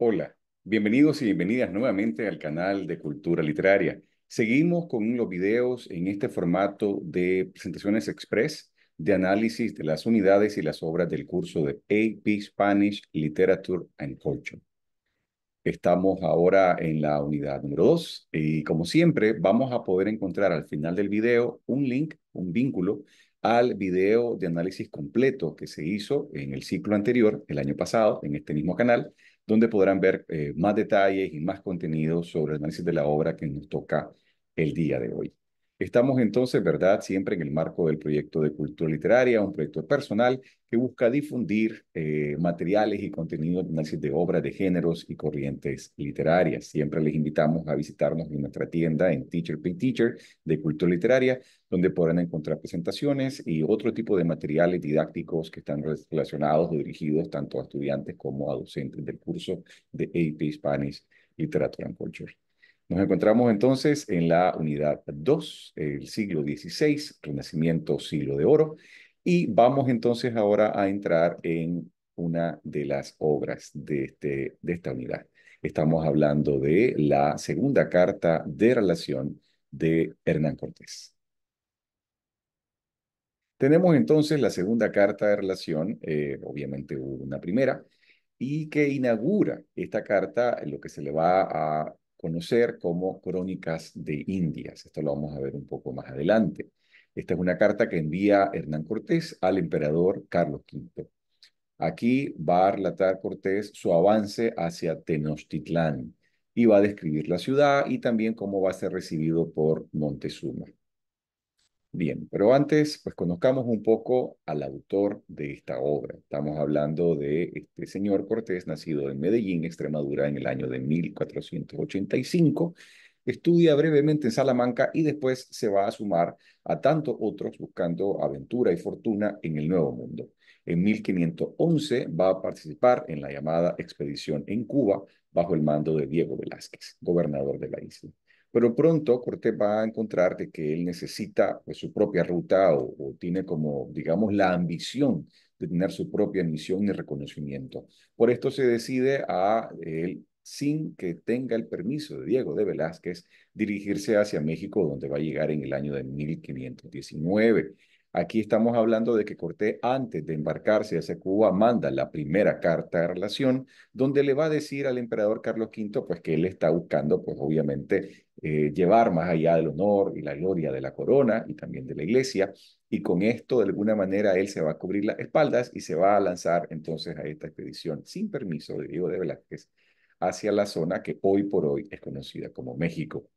Hola, bienvenidos y bienvenidas nuevamente al canal de Cultura Literaria. Seguimos con los videos en este formato de presentaciones express de análisis de las unidades y las obras del curso de AP Spanish Literature and Culture. Estamos ahora en la unidad número 2 y como siempre vamos a poder encontrar al final del video un link, un vínculo al video de análisis completo que se hizo en el ciclo anterior, el año pasado, en este mismo canal, donde podrán ver eh, más detalles y más contenidos sobre el análisis de la obra que nos toca el día de hoy. Estamos entonces, ¿verdad?, siempre en el marco del proyecto de cultura literaria, un proyecto personal que busca difundir eh, materiales y contenidos de de obras de géneros y corrientes literarias. Siempre les invitamos a visitarnos en nuestra tienda en Teacher Pay Teacher de cultura literaria, donde podrán encontrar presentaciones y otro tipo de materiales didácticos que están relacionados o dirigidos tanto a estudiantes como a docentes del curso de AP Spanish Literature and Culture. Nos encontramos entonces en la unidad 2, el siglo XVI, Renacimiento, siglo de oro, y vamos entonces ahora a entrar en una de las obras de, este, de esta unidad. Estamos hablando de la segunda carta de relación de Hernán Cortés. Tenemos entonces la segunda carta de relación, eh, obviamente hubo una primera, y que inaugura esta carta, en lo que se le va a conocer como Crónicas de Indias. Esto lo vamos a ver un poco más adelante. Esta es una carta que envía Hernán Cortés al emperador Carlos V. Aquí va a relatar Cortés su avance hacia Tenochtitlán y va a describir la ciudad y también cómo va a ser recibido por Montezuma. Bien, pero antes, pues conozcamos un poco al autor de esta obra. Estamos hablando de este señor Cortés, nacido en Medellín, Extremadura, en el año de 1485. Estudia brevemente en Salamanca y después se va a sumar a tantos otros buscando aventura y fortuna en el Nuevo Mundo. En 1511 va a participar en la llamada expedición en Cuba bajo el mando de Diego Velázquez, gobernador de la isla. Pero pronto Cortés va a encontrar que él necesita pues, su propia ruta o, tiene como, digamos, la ambición de tener su propia misión y reconocimiento. Por esto se decide a él, sin que tenga el permiso de Diego de Velázquez, dirigirse hacia México, donde va a llegar en el año de 1519. Aquí estamos hablando de que Cortés, antes de embarcarse hacia Cuba, manda la primera carta de relación, donde le va a decir al emperador Carlos V, pues que él está buscando, pues obviamente, eh, llevar más allá del honor y la gloria de la corona y también de la iglesia. Y con esto, de alguna manera, él se va a cubrir las espaldas y se va a lanzar entonces a esta expedición sin permiso de Diego de Velázquez hacia la zona que hoy por hoy es conocida como México.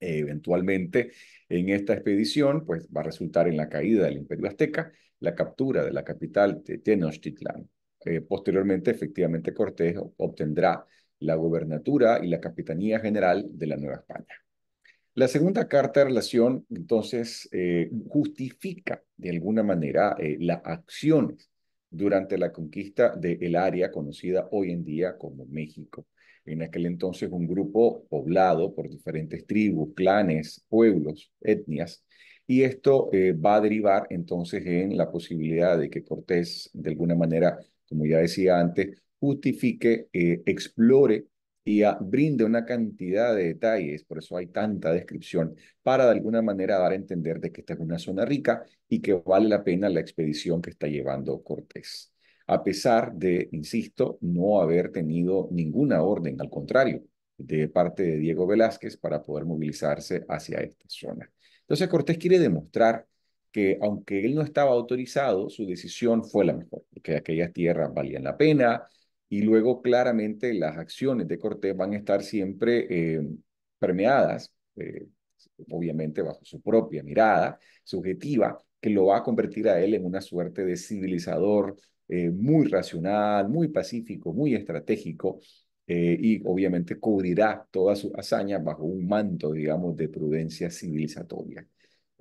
eventualmente, en esta expedición, pues va a resultar en la caída del imperio azteca, la captura de la capital de Tenochtitlán. Eh, posteriormente, efectivamente, Cortés obtendrá la gobernatura y la capitanía general de la Nueva España. La segunda carta de relación, entonces, eh, justifica de alguna manera eh, las acciones durante la conquista del área conocida hoy en día como México. En aquel entonces un grupo poblado por diferentes tribus, clanes, pueblos, etnias, y esto eh, va a derivar entonces en la posibilidad de que Cortés, de alguna manera, como ya decía antes, justifique, eh, explore y brinde una cantidad de detalles, por eso hay tanta descripción, para de alguna manera dar a entender de que esta es una zona rica y que vale la pena la expedición que está llevando Cortés. A pesar de, insisto, no haber tenido ninguna orden, al contrario, de parte de Diego Velázquez para poder movilizarse hacia esta zona. Entonces Cortés quiere demostrar que aunque él no estaba autorizado, su decisión fue la mejor, que aquellas tierras valían la pena, y luego claramente las acciones de Cortés van a estar siempre eh, permeadas, eh, obviamente bajo su propia mirada subjetiva, que lo va a convertir a él en una suerte de civilizador eh, muy racional, muy pacífico, muy estratégico, y obviamente cubrirá todas su hazañas bajo un manto, digamos, de prudencia civilizatoria.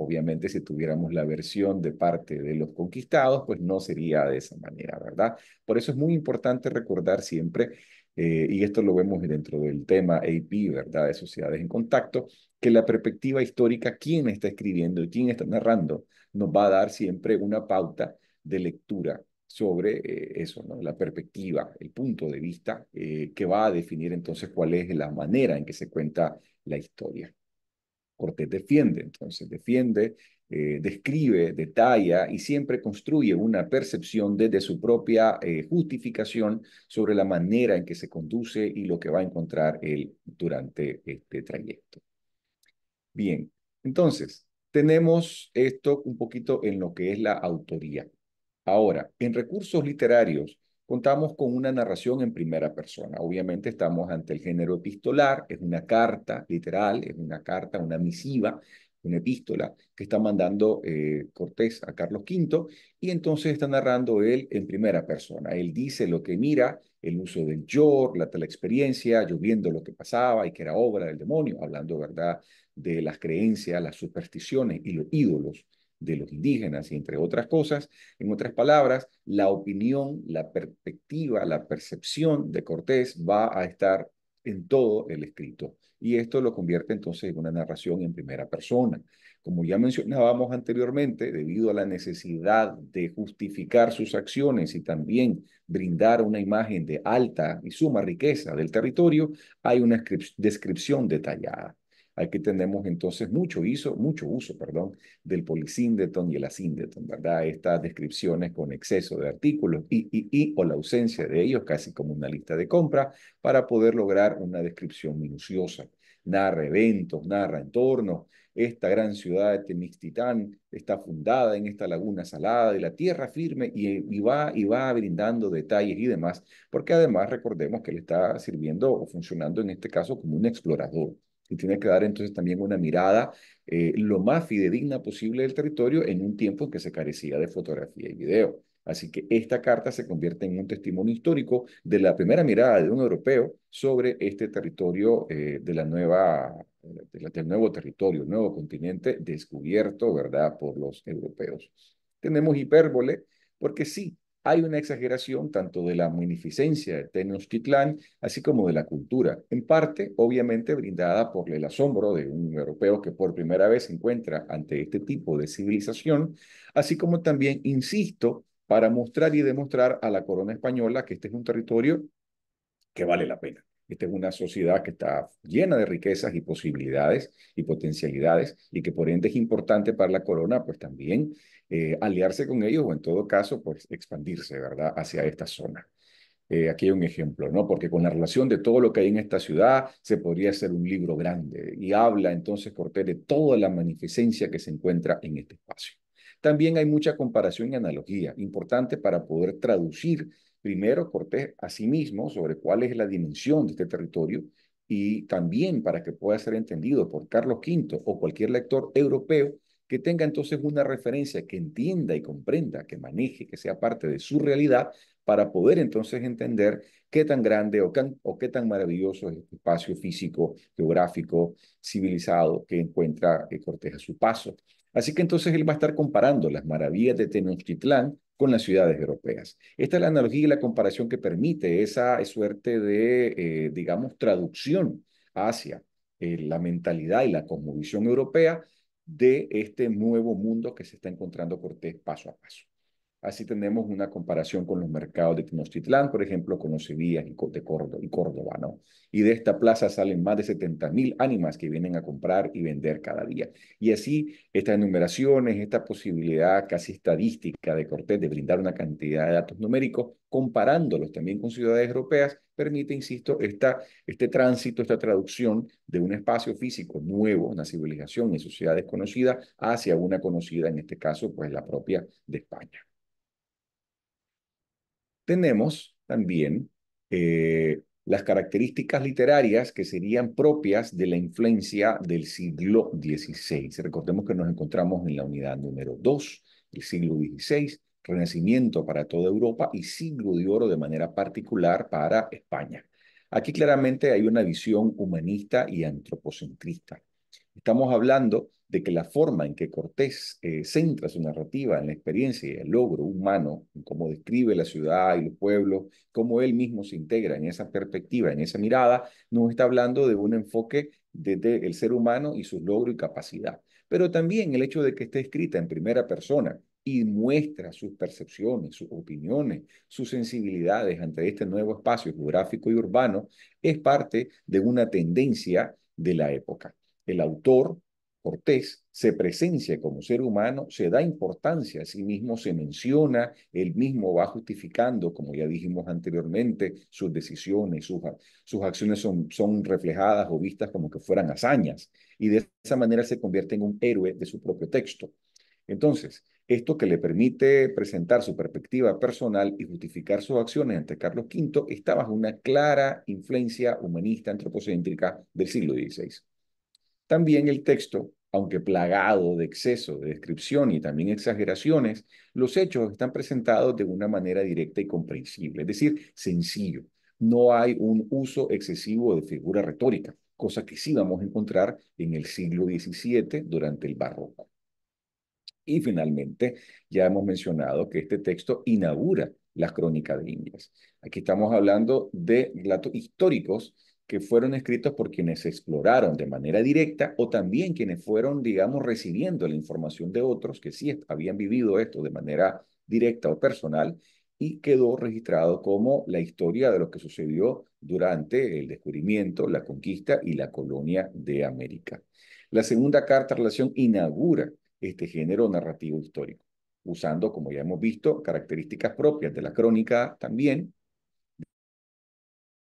Obviamente, si tuviéramos la versión de parte de los conquistados, pues no sería de esa manera, ¿verdad? Por eso es muy importante recordar siempre, eh, y esto lo vemos dentro del tema AP, ¿verdad? De sociedades en contacto, que la perspectiva histórica, quién está escribiendo y quién está narrando, nos va a dar siempre una pauta de lectura sobre eh, eso, ¿no? la perspectiva, el punto de vista eh, que va a definir entonces cuál es la manera en que se cuenta la historia. Cortés defiende, entonces defiende, eh, describe, detalla y siempre construye una percepción desde su propia eh, justificación sobre la manera en que se conduce y lo que va a encontrar él durante este trayecto. Bien, entonces tenemos esto un poquito en lo que es la autoría. Ahora, en recursos literarios, contamos con una narración en primera persona. Obviamente estamos ante el género epistolar, es una carta literal, es una carta, una misiva, una epístola que está mandando eh, Cortés a Carlos V y entonces está narrando él en primera persona. Él dice lo que mira, el uso del yo, la tal experiencia, yo viendo lo que pasaba y que era obra del demonio, hablando, ¿verdad?, de las creencias, las supersticiones y los ídolos de los indígenas y entre otras cosas. En otras palabras, la opinión, la perspectiva, la percepción de Cortés va a estar en todo el escrito. Y esto lo convierte entonces en una narración en primera persona. Como ya mencionábamos anteriormente, debido a la necesidad de justificar sus acciones y también brindar una imagen de alta y suma riqueza del territorio, hay una descripción detallada. Aquí tenemos entonces mucho, hizo, mucho uso perdón, del polisíndeton y el asíndeton, ¿verdad? Estas descripciones con exceso de artículos y, o la ausencia de ellos, casi como una lista de compra, para poder lograr una descripción minuciosa. Narra eventos, narra entornos, esta gran ciudad de Temixtitán está fundada en esta laguna salada de la tierra firme y, va, y va brindando detalles y demás, porque además recordemos que le está sirviendo o funcionando en este caso como un explorador, y tiene que dar entonces también una mirada eh, lo más fidedigna posible del territorio en un tiempo que se carecía de fotografía y video. Así que esta carta se convierte en un testimonio histórico de la primera mirada de un europeo sobre este territorio eh, de la nueva, de del nuevo territorio, nuevo continente descubierto, ¿verdad?, por los europeos. Tenemos hipérbole, porque sí, hay una exageración tanto de la munificencia de Tenochtitlán, así como de la cultura, en parte obviamente brindada por el asombro de un europeo que por primera vez se encuentra ante este tipo de civilización, así como también, insisto, para mostrar y demostrar a la corona española que este es un territorio que vale la pena. Esta es una sociedad que está llena de riquezas y posibilidades y potencialidades y que por ende es importante para la corona, pues también eh, aliarse con ellos o en todo caso, pues expandirse, ¿verdad?, hacia esta zona. Eh, aquí hay un ejemplo, ¿no? Porque con la relación de todo lo que hay en esta ciudad, se podría hacer un libro grande. Y habla entonces Cortés de toda la magnificencia que se encuentra en este espacio. También hay mucha comparación y analogía, importante para poder traducir primero Cortés a sí mismo sobre cuál es la dimensión de este territorio y también para que pueda ser entendido por Carlos V o cualquier lector europeo que tenga entonces una referencia que entienda y comprenda, que maneje, que sea parte de su realidad, para poder entonces entender qué tan grande o, qué tan maravilloso es este espacio físico, geográfico, civilizado que encuentra que corteja su paso. Así que entonces él va a estar comparando las maravillas de Tenochtitlán con las ciudades europeas. Esta es la analogía y la comparación que permite esa suerte de, eh, digamos, traducción hacia eh, la mentalidad y la cosmovisión europea de este nuevo mundo que se está encontrando Cortés paso a paso. Así tenemos una comparación con los mercados de Tenochtitlán, por ejemplo, con los Sevillas y, de Córdoba, y Córdoba, ¿no? Y de esta plaza salen más de 70.000 mil ánimas que vienen a comprar y vender cada día. Y así, estas enumeraciones, esta posibilidad casi estadística de Cortés de brindar una cantidad de datos numéricos, comparándolos también con ciudades europeas, permite, insisto, esta, este tránsito, esta traducción de un espacio físico nuevo, una civilización y sociedad desconocida, hacia una conocida, en este caso, pues la propia de España. Tenemos también eh, las características literarias que serían propias de la influencia del siglo XVI. Recordemos que nos encontramos en la unidad número 2, el siglo XVI, renacimiento para toda Europa y siglo de oro de manera particular para España. Aquí claramente hay una visión humanista y antropocentrista. Estamos hablando de que la forma en que Cortés eh, centra su narrativa en la experiencia y el logro humano, en cómo describe la ciudad y los pueblos, cómo él mismo se integra en esa perspectiva, en esa mirada, nos está hablando de un enfoque desde el ser humano y su logro y capacidad. Pero también el hecho de que esté escrita en primera persona, y muestra sus percepciones, sus opiniones, sus sensibilidades ante este nuevo espacio geográfico y urbano, es parte de una tendencia de la época. El autor, Cortés, se presencia como ser humano, se da importancia a sí mismo, se menciona, él mismo va justificando, como ya dijimos anteriormente, sus decisiones, sus, sus acciones son, son reflejadas o vistas como que fueran hazañas, y de esa manera se convierte en un héroe de su propio texto. Entonces, esto que le permite presentar su perspectiva personal y justificar sus acciones ante Carlos V está bajo una clara influencia humanista antropocéntrica del siglo XVI. También el texto, aunque plagado de exceso de descripción y también exageraciones, los hechos están presentados de una manera directa y comprensible, es decir, sencillo. No hay un uso excesivo de figura retórica, cosa que sí vamos a encontrar en el siglo XVII durante el barroco. Y finalmente, ya hemos mencionado que este texto inaugura las crónicas de Indias. Aquí estamos hablando de relatos históricos que fueron escritos por quienes exploraron de manera directa o también quienes fueron, digamos, recibiendo la información de otros que sí habían vivido esto de manera directa o personal y quedó registrado como la historia de lo que sucedió durante el descubrimiento, la conquista y la colonia de América. La segunda carta relación inaugura este género narrativo histórico, usando, como ya hemos visto, características propias de la crónica también,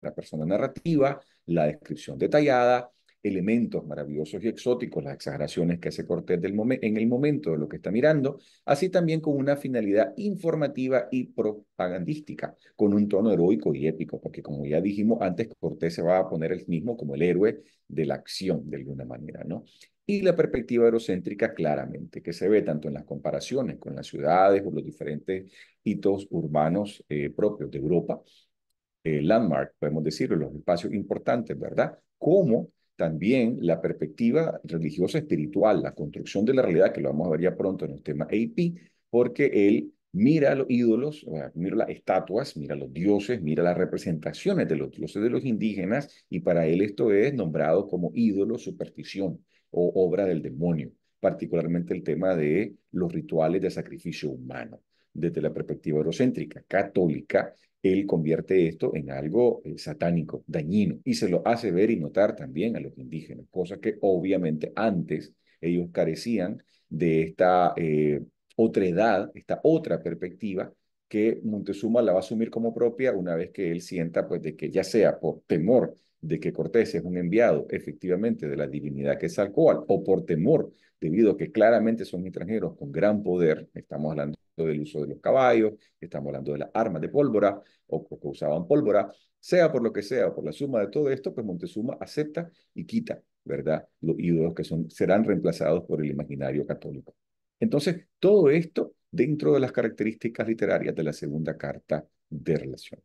la persona narrativa, la descripción detallada, elementos maravillosos y exóticos, las exageraciones que hace Cortés en el momento de lo que está mirando, así también con una finalidad informativa y propagandística, con un tono heroico y épico, porque como ya dijimos antes, Cortés se va a poner el mismo como el héroe de la acción, de alguna manera, ¿no? Y la perspectiva eurocéntrica claramente, que se ve tanto en las comparaciones con las ciudades o los diferentes hitos urbanos eh, propios de Europa, eh, landmark, podemos decirlo, los espacios importantes, ¿verdad? Como también la perspectiva religiosa espiritual, la construcción de la realidad, que lo vamos a ver ya pronto en el tema AP, porque él mira a los ídolos, mira las estatuas, mira a los dioses, mira las representaciones de los dioses de los indígenas, y para él esto es nombrado como ídolo, superstición o obra del demonio, particularmente el tema de los rituales de sacrificio humano desde la perspectiva eurocéntrica, católica, él convierte esto en algo eh, satánico, dañino, y se lo hace ver y notar también a los indígenas, cosa que obviamente antes ellos carecían de esta eh, otra edad, esta otra perspectiva que Montezuma la va a asumir como propia una vez que él sienta pues de que ya sea por temor de que Cortés es un enviado efectivamente de la divinidad que es Alcohol, o por temor debido a que claramente son extranjeros con gran poder, estamos hablando del uso de los caballos, estamos hablando de las armas de pólvora o, que usaban pólvora, sea por lo que sea o por la suma de todo esto, pues Montezuma acepta y quita, ¿verdad? Los ídolos que son, serán reemplazados por el imaginario católico. Entonces, todo esto dentro de las características literarias de la segunda carta de relación.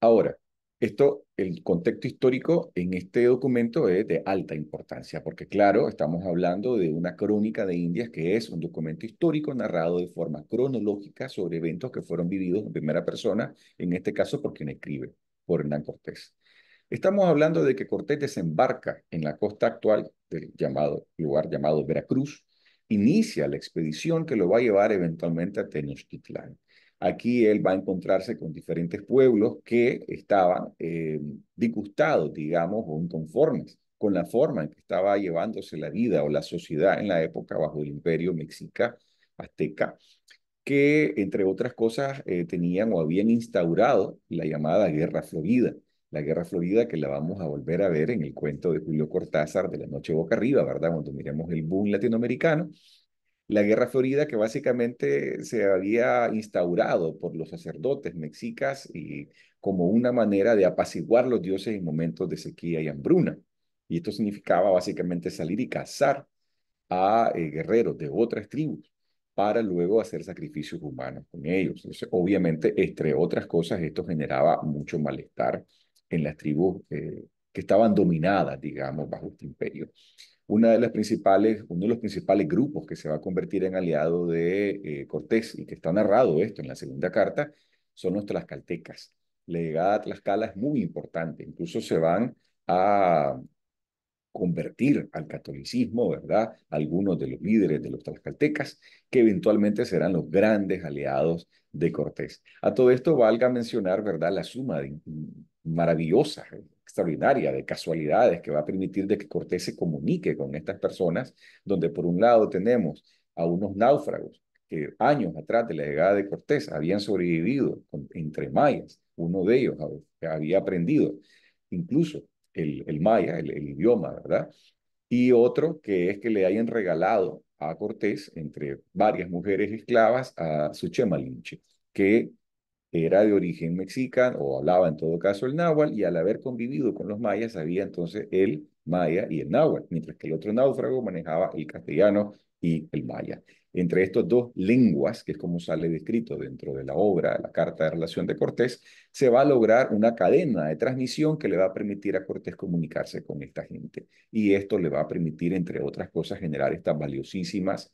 Ahora, esto, el contexto histórico en este documento es de alta importancia, porque claro, estamos hablando de una crónica de Indias que es un documento histórico narrado de forma cronológica sobre eventos que fueron vividos en primera persona, en este caso por quien escribe, por Hernán Cortés. Estamos hablando de que Cortés desembarca en la costa actual del llamado, lugar llamado Veracruz, inicia la expedición que lo va a llevar eventualmente a Tenochtitlán. Aquí él va a encontrarse con diferentes pueblos que estaban eh, disgustados, digamos, o inconformes con la forma en que estaba llevándose la vida o la sociedad en la época bajo el imperio mexica azteca, que entre otras cosas eh, tenían o habían instaurado la llamada Guerra Florida. La Guerra Florida que la vamos a volver a ver en el cuento de Julio Cortázar de la Noche Boca Arriba, ¿verdad? Cuando miremos el boom latinoamericano, la Guerra Florida que básicamente se había instaurado por los sacerdotes mexicas y como una manera de apaciguar los dioses en momentos de sequía y hambruna. Y esto significaba básicamente salir y cazar a eh, guerreros de otras tribus para luego hacer sacrificios humanos con ellos. obviamente, entre otras cosas, esto generaba mucho malestar en las tribus eh, que estaban dominadas, digamos, bajo este imperio una de las principales, uno de los principales grupos que se va a convertir en aliado de eh, Cortés y que está narrado esto en la segunda carta, son los tlaxcaltecas. La llegada a Tlaxcala es muy importante, incluso se van a convertir al catolicismo, ¿verdad? Algunos de los líderes de los tlaxcaltecas, que eventualmente serán los grandes aliados de Cortés. A todo esto valga mencionar, ¿verdad? La suma de, maravillosa extraordinaria de casualidades que va a permitir de que Cortés se comunique con estas personas, donde por un lado tenemos a unos náufragos que años atrás de la llegada de Cortés habían sobrevivido entre mayas, uno de ellos había aprendido incluso el, maya, el, el idioma, ¿verdad? Y otro que es que le hayan regalado a Cortés, entre varias mujeres esclavas, a Suchemalinche, que era de origen mexicano o hablaba en todo caso el náhuatl y al haber convivido con los mayas había entonces el maya y el náhuatl, mientras que el otro náufrago manejaba el castellano y el maya. Entre estas dos lenguas, que es como sale descrito dentro de la obra, la carta de relación de Cortés, se va a lograr una cadena de transmisión que le va a permitir a Cortés comunicarse con esta gente. Y esto le va a permitir, entre otras cosas, generar estas valiosísimas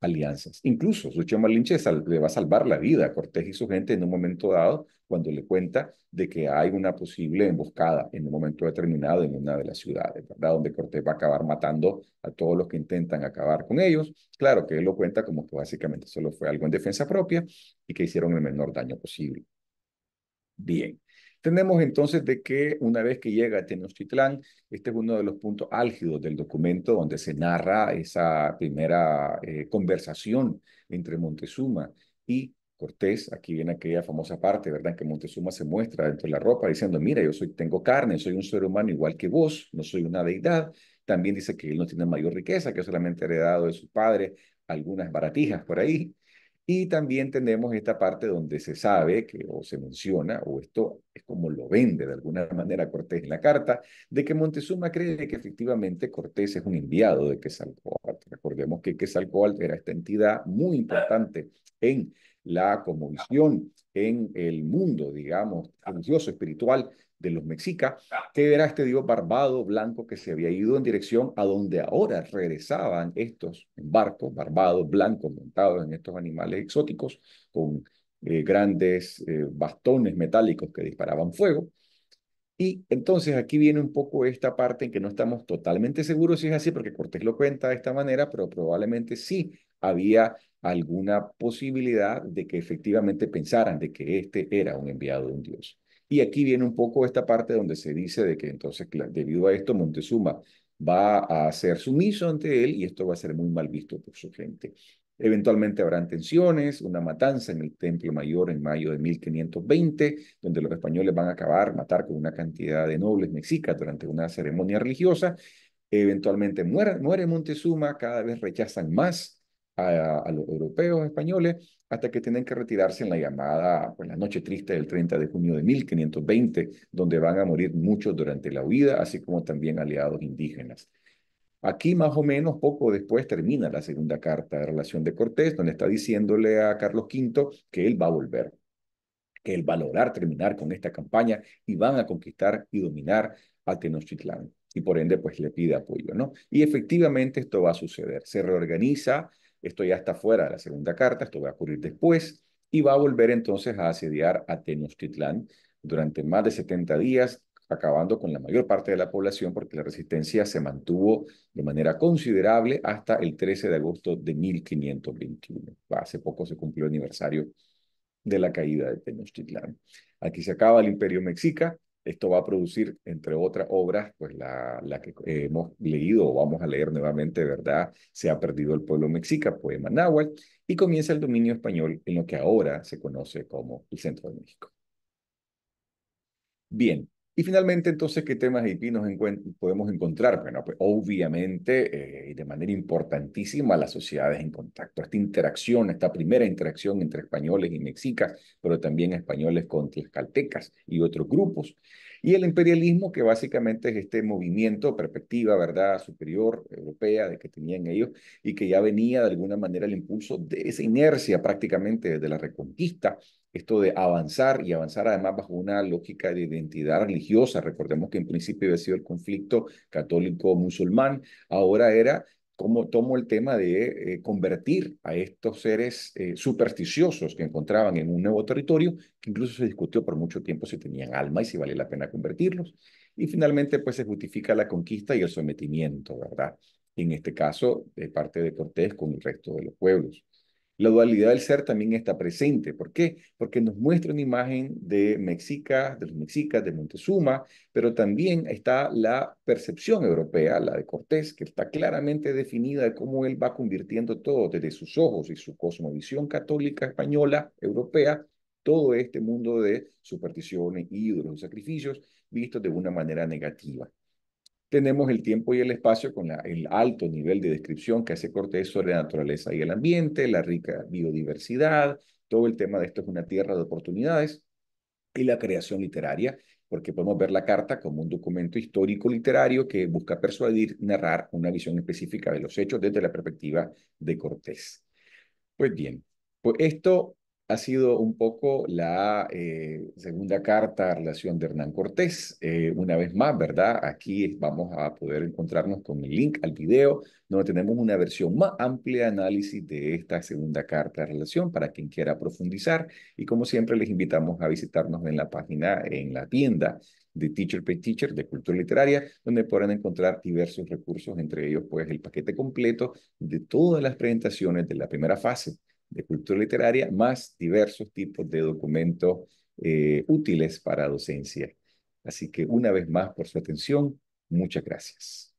alianzas. Incluso Sucho Malinche le va a salvar la vida a Cortés y su gente en un momento dado cuando le cuenta de que hay una posible emboscada en un momento determinado en una de las ciudades, ¿verdad? Donde Cortés va a acabar matando a todos los que intentan acabar con ellos. Claro que él lo cuenta como que básicamente solo fue algo en defensa propia y que hicieron el menor daño posible. Bien. Tenemos entonces de que una vez que llega a Tenochtitlán, este es uno de los puntos álgidos del documento donde se narra esa primera eh, conversación entre Montezuma y Cortés, aquí viene aquella famosa parte, ¿verdad? Que Montezuma se muestra dentro de la ropa diciendo, mira, yo soy, tengo carne, soy un ser humano igual que vos, no soy una deidad. También dice que él no tiene mayor riqueza, que solamente heredado de su padre algunas baratijas por ahí. Y también tenemos esta parte donde se sabe que o se menciona, o esto es como lo vende de alguna manera Cortés en la carta, de que Montezuma cree que efectivamente Cortés es un enviado de Quetzalcóatl. Recordemos que Quetzalcóatl era esta entidad muy importante en la comunión, en el mundo, digamos, religioso, espiritual de los mexicas, ah. que era este dios barbado blanco que se había ido en dirección a donde ahora regresaban estos barcos barbados blancos montados en estos animales exóticos con eh, grandes eh, bastones metálicos que disparaban fuego. Y entonces aquí viene un poco esta parte en que no estamos totalmente seguros si es así, porque Cortés lo cuenta de esta manera, pero probablemente sí había alguna posibilidad de que efectivamente pensaran de que este era un enviado de un dios. Y aquí viene un poco esta parte donde se dice de que entonces, debido a esto, Montezuma va a ser sumiso ante él y esto va a ser muy mal visto por su gente. Eventualmente habrán tensiones, una matanza en el Templo Mayor en mayo de 1520, donde los españoles van a acabar, matar con una cantidad de nobles mexicas durante una ceremonia religiosa. Eventualmente muere, muere Montezuma, cada vez rechazan más a, los europeos, españoles, hasta que tienen que retirarse en la llamada, pues la noche triste del 30 de junio de 1520, donde van a morir muchos durante la huida, así como también aliados indígenas. Aquí más o menos poco después termina la segunda carta de relación de Cortés, donde está diciéndole a Carlos V que él va a volver, que él va a lograr terminar con esta campaña y van a conquistar y dominar a Tenochtitlán. Y por ende, pues le pide apoyo, ¿no? Y efectivamente esto va a suceder. Se reorganiza esto ya está fuera de la segunda carta, esto va a ocurrir después y va a volver entonces a asediar a Tenochtitlán durante más de 70 días, acabando con la mayor parte de la población porque la resistencia se mantuvo de manera considerable hasta el 13 de agosto de 1521. Hace poco se cumplió el aniversario de la caída de Tenochtitlán. Aquí se acaba el imperio mexica, esto va a producir, entre otras obras, pues la, que hemos leído o vamos a leer nuevamente, ¿verdad? Se ha perdido el pueblo mexica, poema náhuatl, y comienza el dominio español en lo que ahora se conoce como el centro de México. Bien, y finalmente, entonces, ¿qué temas de IP podemos encontrar? Bueno, pues obviamente y eh, de manera importantísima las sociedades en contacto, esta interacción, esta primera interacción entre españoles y mexicas, pero también españoles con tlaxcaltecas y otros grupos y el imperialismo, que básicamente es este movimiento, perspectiva, ¿verdad?, superior, europea, de que tenían ellos, y que ya venía de alguna manera el impulso de esa inercia prácticamente de la reconquista, esto de avanzar y avanzar además bajo una lógica de identidad religiosa. Recordemos que en principio había sido el conflicto católico-musulmán, ahora era cómo tomo el tema de eh, convertir a estos seres eh, supersticiosos que encontraban en un nuevo territorio, que incluso se discutió por mucho tiempo si tenían alma y si valía la pena convertirlos. Y finalmente, pues se justifica la conquista y el sometimiento, ¿verdad? en este caso, de parte de Cortés con el resto de los pueblos. La dualidad del ser también está presente. ¿Por qué? Porque nos muestra una imagen de Mexica, de los mexicas, de Montezuma, pero también está la percepción europea, la de Cortés, que está claramente definida de cómo él va convirtiendo todo desde sus ojos y su cosmovisión católica española, europea, todo este mundo de supersticiones, ídolos y sacrificios visto de una manera negativa tenemos el tiempo y el espacio con el alto nivel de descripción que hace Cortés sobre la naturaleza y el ambiente, la rica biodiversidad, todo el tema de esto es una tierra de oportunidades y la creación literaria, porque podemos ver la carta como un documento histórico literario que busca persuadir, narrar una visión específica de los hechos desde la perspectiva de Cortés. Pues bien, pues esto ha sido un poco la eh, segunda carta a relación de Hernán Cortés. Eh, una vez más, ¿verdad? Aquí vamos a poder encontrarnos con el link al video, donde tenemos una versión más amplia de análisis de esta segunda carta de relación para quien quiera profundizar. Y como siempre, les invitamos a visitarnos en la página, en la tienda de Teacher Pay Teacher de Cultura Literaria, donde podrán encontrar diversos recursos, entre ellos pues el paquete completo de todas las presentaciones de la primera fase de cultura literaria, más diversos tipos de documentos eh, útiles para docencia. Así que una vez más por su atención, muchas gracias.